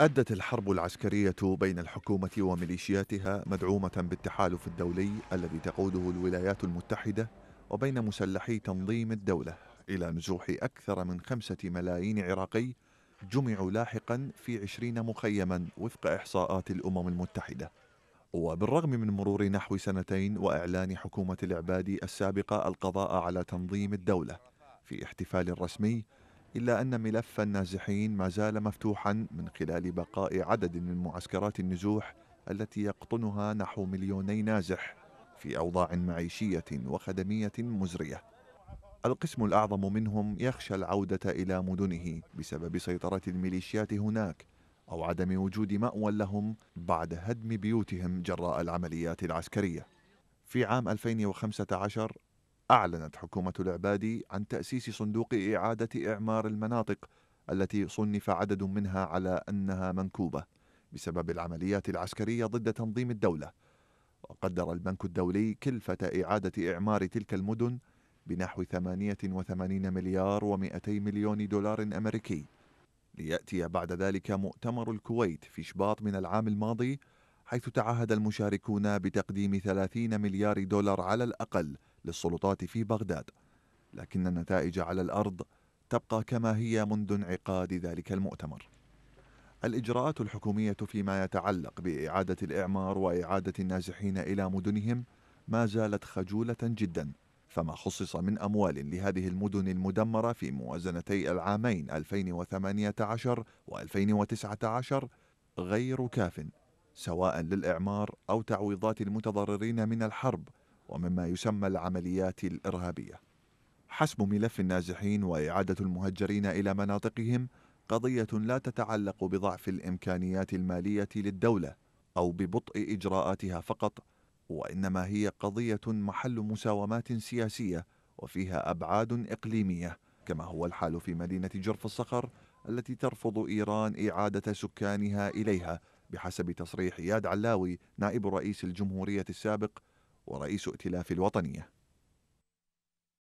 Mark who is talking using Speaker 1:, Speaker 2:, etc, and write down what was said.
Speaker 1: أدت الحرب العسكرية بين الحكومة وميليشياتها مدعومة بالتحالف الدولي الذي تقوده الولايات المتحدة وبين مسلحي تنظيم الدولة إلى نزوح أكثر من خمسة ملايين عراقي جمعوا لاحقا في عشرين مخيما وفق إحصاءات الأمم المتحدة وبالرغم من مرور نحو سنتين وإعلان حكومة العبادي السابقة القضاء على تنظيم الدولة في احتفال رسمي إلا أن ملف النازحين ما زال مفتوحا من خلال بقاء عدد من معسكرات النزوح التي يقطنها نحو مليوني نازح في أوضاع معيشية وخدمية مزرية القسم الأعظم منهم يخشى العودة إلى مدنه بسبب سيطرة الميليشيات هناك أو عدم وجود مأوى لهم بعد هدم بيوتهم جراء العمليات العسكرية في عام 2015 أعلنت حكومة العبادي عن تأسيس صندوق إعادة إعمار المناطق التي صنف عدد منها على أنها منكوبة بسبب العمليات العسكرية ضد تنظيم الدولة وقدر البنك الدولي كلفة إعادة إعمار تلك المدن بنحو 88 مليار و200 مليون دولار أمريكي ليأتي بعد ذلك مؤتمر الكويت في شباط من العام الماضي حيث تعهد المشاركون بتقديم 30 مليار دولار على الأقل للسلطات في بغداد لكن النتائج على الأرض تبقى كما هي منذ انعقاد ذلك المؤتمر الإجراءات الحكومية فيما يتعلق بإعادة الإعمار وإعادة النازحين إلى مدنهم ما زالت خجولة جدا فما خصص من أموال لهذه المدن المدمرة في موازنتي العامين 2018 و2019 غير كاف سواء للإعمار أو تعويضات المتضررين من الحرب ومما يسمى العمليات الإرهابية حسم ملف النازحين وإعادة المهجرين إلى مناطقهم قضية لا تتعلق بضعف الإمكانيات المالية للدولة أو ببطء إجراءاتها فقط وإنما هي قضية محل مساومات سياسية وفيها أبعاد إقليمية كما هو الحال في مدينة جرف الصخر التي ترفض إيران إعادة سكانها إليها بحسب تصريح إياد علاوي نائب رئيس الجمهورية السابق ورئيس ائتلاف الوطنيه